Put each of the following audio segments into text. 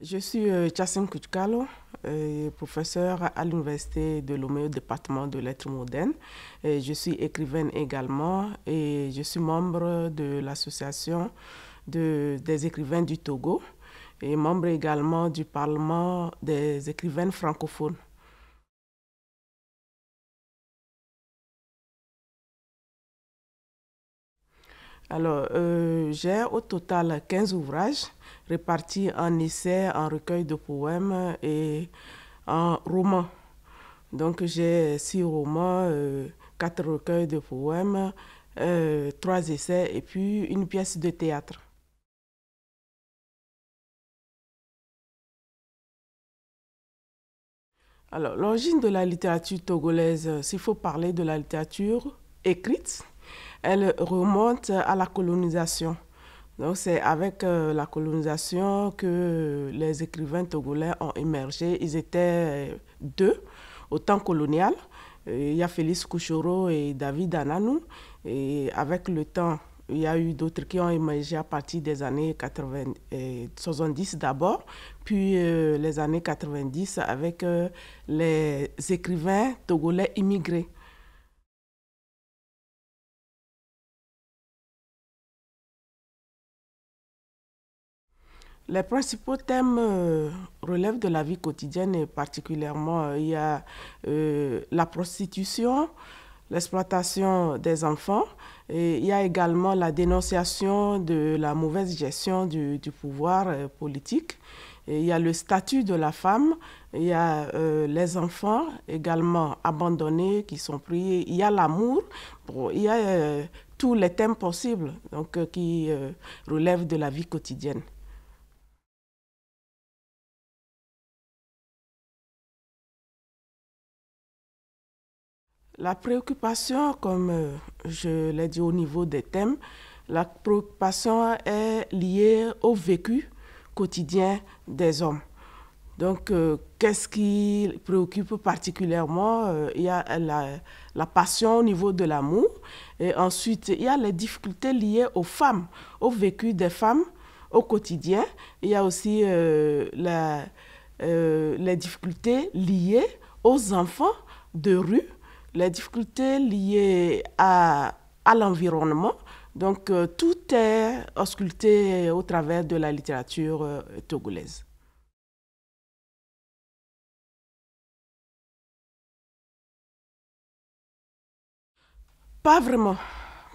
Je suis euh, Chassim Kuchkalo, euh, professeur à l'Université de Lomé au département de lettres modernes. je suis écrivaine également et je suis membre de l'association des écrivains du Togo et membre également du Parlement des écrivaines francophones. Alors, euh, j'ai au total 15 ouvrages répartis en essais, en recueils de poèmes et en romans. Donc, j'ai 6 romans, 4 euh, recueils de poèmes, 3 euh, essais et puis une pièce de théâtre. Alors, l'origine de la littérature togolaise, s'il faut parler de la littérature écrite, elle remonte à la colonisation. Donc c'est avec euh, la colonisation que les écrivains togolais ont émergé. Ils étaient euh, deux au temps colonial. Euh, il y a Félix Kouchoro et David Ananou. Et avec le temps, il y a eu d'autres qui ont émergé à partir des années 80, 70 d'abord, puis les années 90 avec les écrivains togolais immigrés. Les principaux thèmes euh, relèvent de la vie quotidienne et particulièrement euh, il y a euh, la prostitution, l'exploitation des enfants et il y a également la dénonciation de la mauvaise gestion du, pouvoir politique. il y a le statut de la femme, il y a les enfants également abandonnés qui sont pris, il y a l'amour, il y a tous les thèmes possibles donc, qui relèvent de la vie quotidienne. La préoccupation, comme euh, je l'ai dit au niveau des thèmes, la préoccupation est liée au vécu quotidien des hommes. Donc, euh, qu'est-ce qui préoccupe particulièrement euh, Il y a la, passion au niveau de l'amour. Et ensuite, il y a les difficultés liées aux femmes, au vécu des femmes au quotidien. Il y a aussi les difficultés liées aux enfants de rue les difficultés liées à, l'environnement. Donc euh, tout est ausculté au travers de la littérature euh, togolaise. Pas vraiment,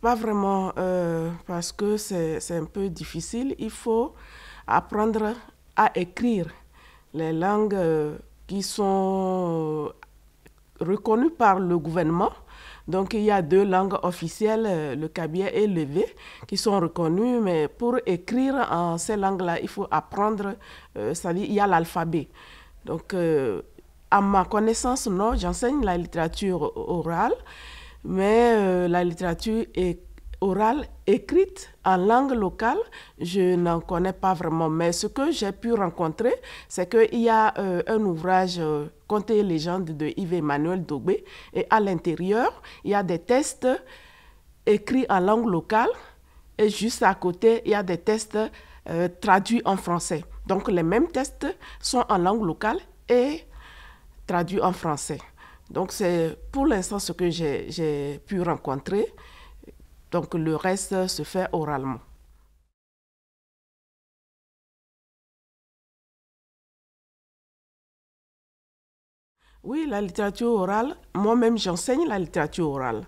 pas vraiment, euh, parce que c'est un peu difficile. Il faut apprendre à écrire les langues qui sont reconnu par le gouvernement. Donc il y a deux langues officielles, euh, le kabyle et le vé, qui sont reconnues, mais pour écrire en ces langues-là, il faut apprendre, cest euh, ça dire il y a l'alphabet. Donc euh, à ma connaissance, non, j'enseigne la littérature orale, mais la littérature est orale, écrite en langue locale, je n'en connais pas vraiment, mais ce que j'ai pu rencontrer, c'est qu'il y a euh, un ouvrage euh, Conté et légende de Yves-Emmanuel Dogbé, et à l'intérieur, il y a des tests écrits en langue locale, et juste à côté, il y a des tests euh, traduits en français. Donc les mêmes tests sont en langue locale et traduits en français. Donc c'est pour l'instant ce que j'ai pu rencontrer. Donc le reste se fait oralement. Oui, la littérature orale, moi-même j'enseigne la littérature orale.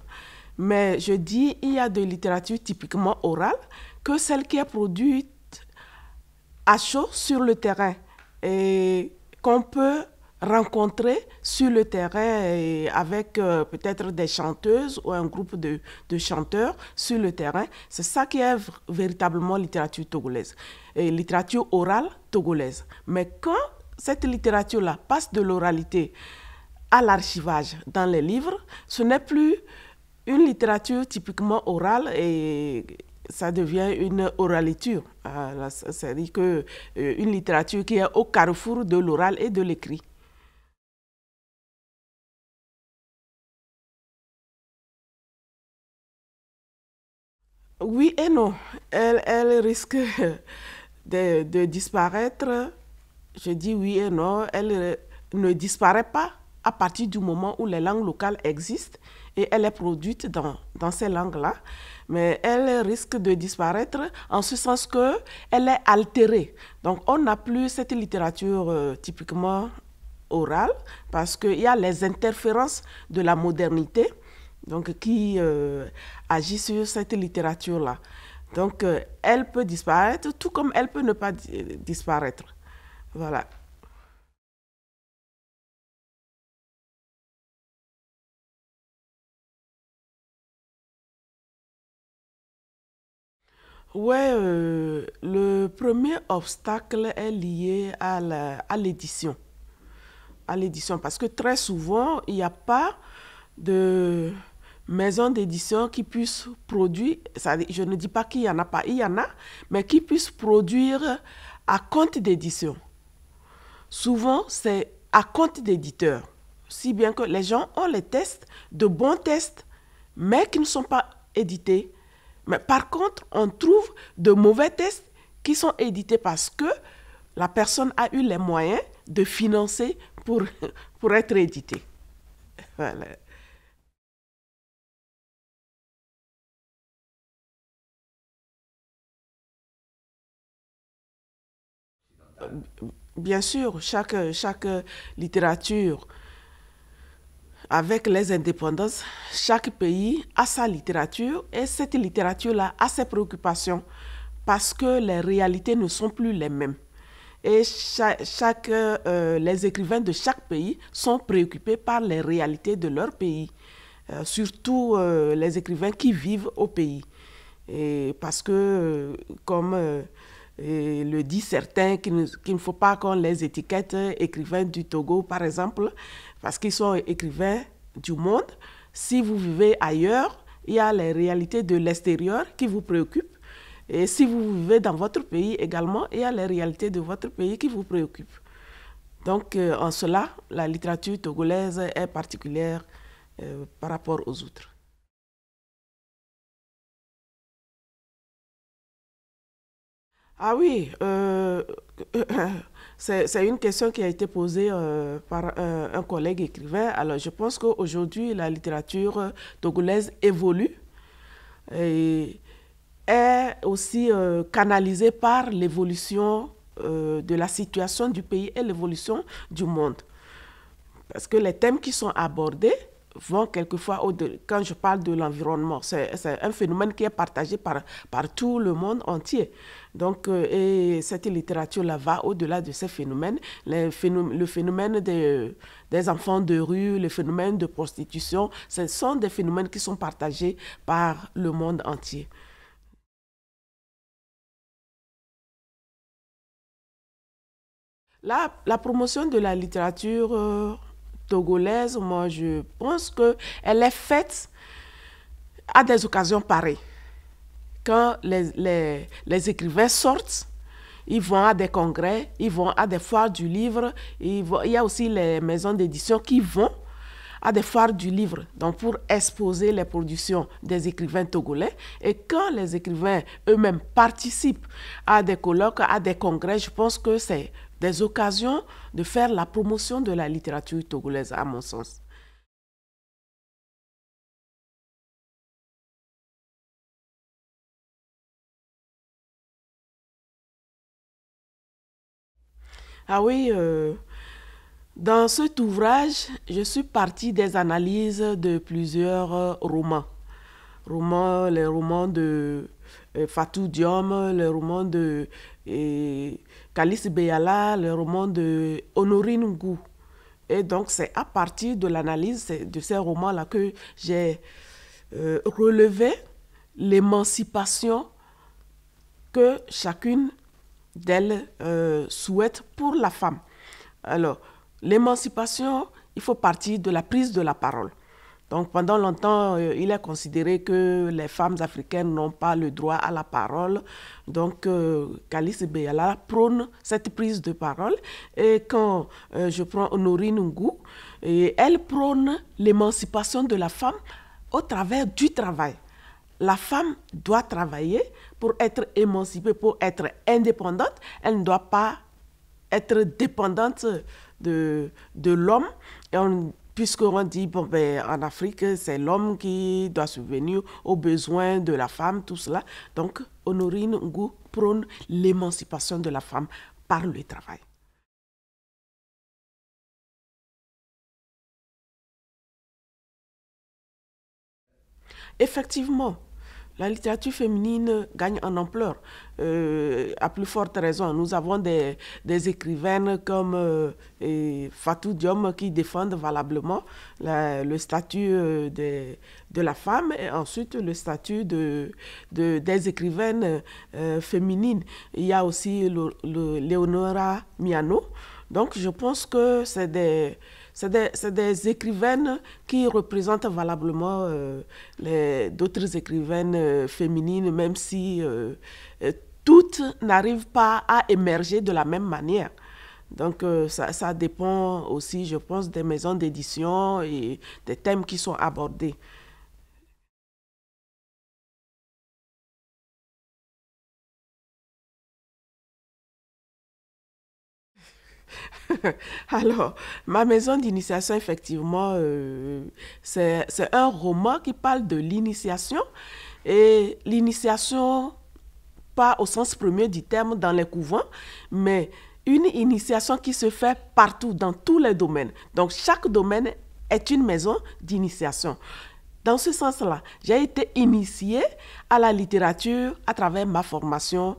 Mais je dis, il y a de littérature typiquement orale que celle qui est produite à chaud sur le terrain et qu'on peut rencontrer sur le terrain avec euh, peut-être des chanteuses ou un groupe de, de chanteurs sur le terrain. C'est ça qui est véritablement littérature togolaise, et littérature orale togolaise. Mais quand cette littérature-là passe de l'oralité à l'archivage dans les livres, ce n'est plus une littérature typiquement orale et ça devient une oraliture. Euh, c'est-à-dire qu'une euh, littérature qui est au carrefour de l'oral et de l'écrit. Oui et non. Elle, risque de, disparaître. Je dis oui et non. Elle ne disparaît pas à partir du moment où les langues locales existent et elle est produite dans, ces langues-là. Mais elle risque de disparaître en ce sens qu'elle est altérée. Donc on n'a plus cette littérature euh, typiquement orale parce qu'il y a les interférences de la modernité donc qui euh, agit sur cette littérature-là. Donc, euh, elle peut disparaître, tout comme elle peut ne pas disparaître. Voilà. Oui, euh, le premier obstacle est lié à l'édition. À l'édition, parce que très souvent, il n'y a pas de Maison d'édition qui puisse produire, je ne dis pas qu'il n'y en a pas, il y en a, mais qui puisse produire à compte d'édition. Souvent, c'est à compte d'éditeur. Si bien que les gens ont les tests, de bons tests, mais qui ne sont pas édités. Mais par contre, on trouve de mauvais tests qui sont édités parce que la personne a eu les moyens de financer pour, pour être édité. Voilà. Bien sûr, chaque, chaque littérature, avec les indépendances, chaque pays a sa littérature et cette littérature-là a ses préoccupations parce que les réalités ne sont plus les mêmes. Et chaque, euh, les écrivains de chaque pays sont préoccupés par les réalités de leur pays, euh, surtout euh, les écrivains qui vivent au pays. Et parce que, comme le dit certains qu'il ne, faut pas qu'on les étiquette écrivains du Togo, par exemple, parce qu'ils sont écrivains du monde. Si vous vivez ailleurs, il y a les réalités de l'extérieur qui vous préoccupent. Et si vous vivez dans votre pays également, il y a les réalités de votre pays qui vous préoccupent. Donc, euh, en cela, la littérature togolaise est particulière euh, par rapport aux autres. Ah oui, euh, c'est une question qui a été posée euh, par euh, un collègue écrivain. Alors je pense qu'aujourd'hui, la littérature togolaise évolue et est aussi canalisée par l'évolution de la situation du pays et l'évolution du monde. Parce que les thèmes qui sont abordés vont quelquefois, au -delà. quand je parle de l'environnement, c'est un phénomène qui est partagé par, par tout le monde entier. Donc, euh, et cette littérature-là va au-delà de ces phénomènes. Les Le phénomène des, des enfants de rue, le phénomène de prostitution, ce sont des phénomènes qui sont partagés par le monde entier. La, la promotion de la littérature euh, togolaise, moi, je pense qu'elle est faite à des occasions pareilles. Quand les, les, les, écrivains sortent, ils vont à des congrès, ils vont à des foires du livre, il y a aussi les maisons d'édition qui vont à des foires du livre, donc pour exposer les productions des écrivains togolais. Et quand les écrivains eux-mêmes participent à des colloques, à des congrès, je pense que c'est des occasions de faire la promotion de la littérature togolaise, à mon sens. Ah oui, euh, dans cet ouvrage, je suis partie des analyses de plusieurs euh, romans. romans les romans de euh, Fatou Diom, les romans de et Calice Beyala, le roman de Honorine Ngou. Et donc, c'est à partir de l'analyse de ces romans-là que j'ai euh, relevé l'émancipation que chacune d'elles euh, souhaite pour la femme. Alors, l'émancipation, il faut partir de la prise de la parole. Donc pendant longtemps, euh, il est considéré que les femmes africaines n'ont pas le droit à la parole. Donc euh, Calice prône cette prise de parole. Et quand euh, je prends Honorine Ngou, elle prône l'émancipation de la femme au travers du travail. La femme doit travailler pour être émancipée, pour être indépendante. Elle ne doit pas être dépendante de, de l'homme. Et on puisqu'on dit, bon, ben, en Afrique, c'est l'homme qui doit subvenir aux besoins de la femme, tout cela. Donc, Honorine Ngou prône l'émancipation de la femme par le travail. Effectivement, la littérature féminine gagne en ampleur. Euh, à plus forte raison, nous avons des, écrivaines comme euh, Fatou Diom qui défendent valablement le statut euh, de, la femme et ensuite le statut de, des écrivaines féminines. Il y a aussi Leonora Miano. Donc je pense que c'est des c'est des, écrivaines qui représentent valablement euh, d'autres écrivaines euh, féminines, même si euh, toutes n'arrivent pas à émerger de la même manière. Donc ça, dépend aussi, je pense, des maisons d'édition et des thèmes qui sont abordés. Alors, ma maison d'initiation, effectivement, euh, c'est un roman qui parle de l'initiation. Et l'initiation, pas au sens premier du terme dans les couvents, mais une initiation qui se fait partout, dans tous les domaines. Donc, chaque domaine est une maison d'initiation. Dans ce sens-là, j'ai été initiée à la littérature à travers ma formation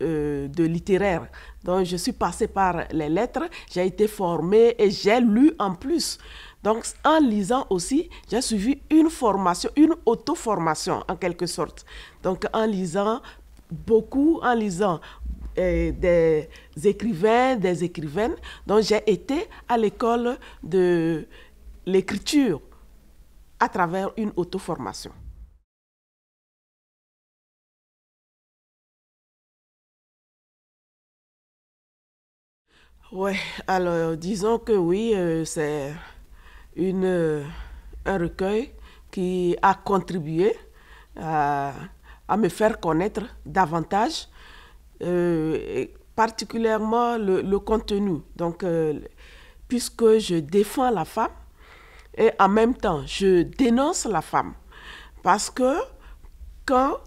euh, de littéraire. Donc, je suis passée par les lettres, j'ai été formée et j'ai lu en plus. Donc, en lisant aussi, j'ai suivi une formation, une auto-formation en quelque sorte. Donc, en lisant beaucoup, en lisant euh, des écrivains, des écrivaines. Donc, j'ai été à l'école de l'écriture à travers une auto-formation. Oui, alors disons que oui, euh, c'est euh, un recueil qui a contribué à, me faire connaître davantage, euh, particulièrement le, contenu. Donc, puisque je défends la femme et en même temps, je dénonce la femme. Parce que quand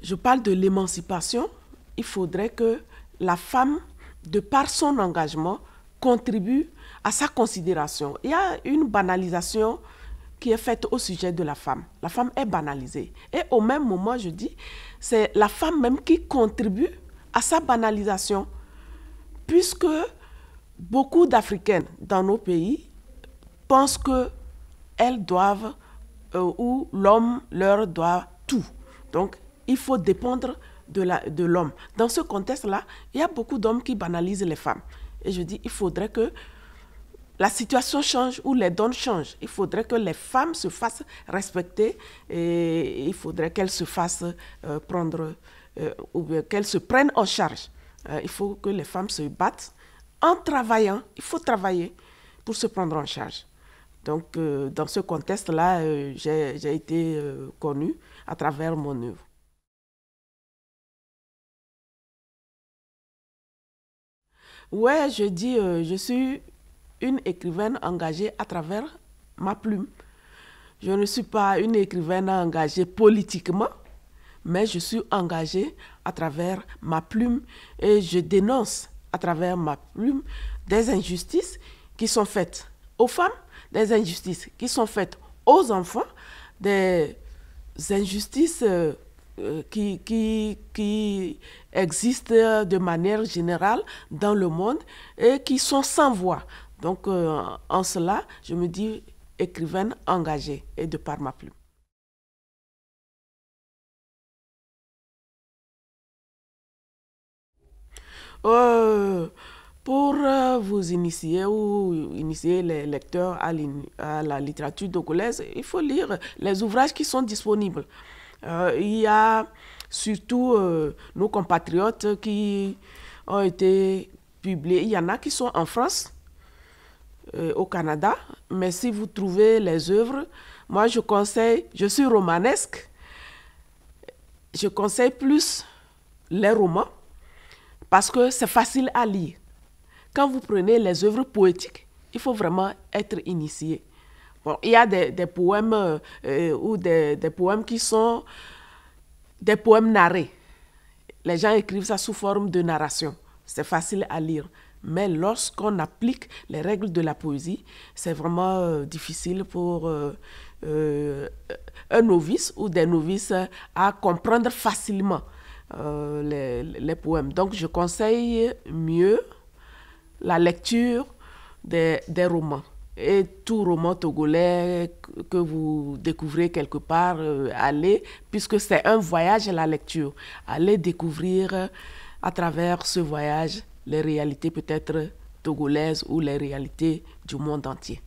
je parle de l'émancipation, il faudrait que la femme de par son engagement, contribue à sa considération. Il y a une banalisation qui est faite au sujet de la femme. La femme est banalisée. Et au même moment, je dis, c'est la femme même qui contribue à sa banalisation, puisque beaucoup d'Africaines dans nos pays pensent qu'elles doivent euh, ou l'homme leur doit tout. Donc, il faut dépendre de l'homme. Dans ce contexte-là, il y a beaucoup d'hommes qui banalisent les femmes. Et je dis, il faudrait que la situation change ou les dons changent. Il faudrait que les femmes se fassent respecter et il faudrait qu'elles se fassent euh, prendre euh, ou qu'elles se prennent en charge. Euh, il faut que les femmes se battent en travaillant. Il faut travailler pour se prendre en charge. Donc, dans ce contexte-là, j'ai été connue à travers mon œuvre. Ouais, je dis, euh, je suis une écrivaine engagée à travers ma plume. Je ne suis pas une écrivaine engagée politiquement, mais je suis engagée à travers ma plume et je dénonce à travers ma plume des injustices qui sont faites aux femmes, des injustices qui sont faites aux enfants, des injustices euh, euh, qui, qui, qui existent euh, de manière générale dans le monde et qui sont sans voix. Donc euh, en cela, je me dis écrivaine engagée et de par ma plume. Euh, pour vous initier ou initier les lecteurs à, la littérature dogolaise, il faut lire les ouvrages qui sont disponibles. il y a surtout euh, nos compatriotes qui ont été publiés. Il y en a qui sont en France, euh, au Canada, mais si vous trouvez les œuvres, moi je conseille, je suis romanesque, je conseille plus les romans parce que c'est facile à lire. Quand vous prenez les œuvres poétiques, il faut vraiment être initié. Bon, il y a des, poèmes euh, ou des, des, poèmes qui sont des poèmes narrés. Les gens écrivent ça sous forme de narration. C'est facile à lire. Mais lorsqu'on applique les règles de la poésie, c'est vraiment euh, difficile pour euh, euh, un novice ou des novices à comprendre facilement les, poèmes. Donc je conseille mieux la lecture des romans et tout roman togolais que vous découvrez quelque part, euh, allez, puisque c'est un voyage à la lecture, allez découvrir euh, à travers ce voyage les réalités peut-être togolaises ou les réalités du monde entier.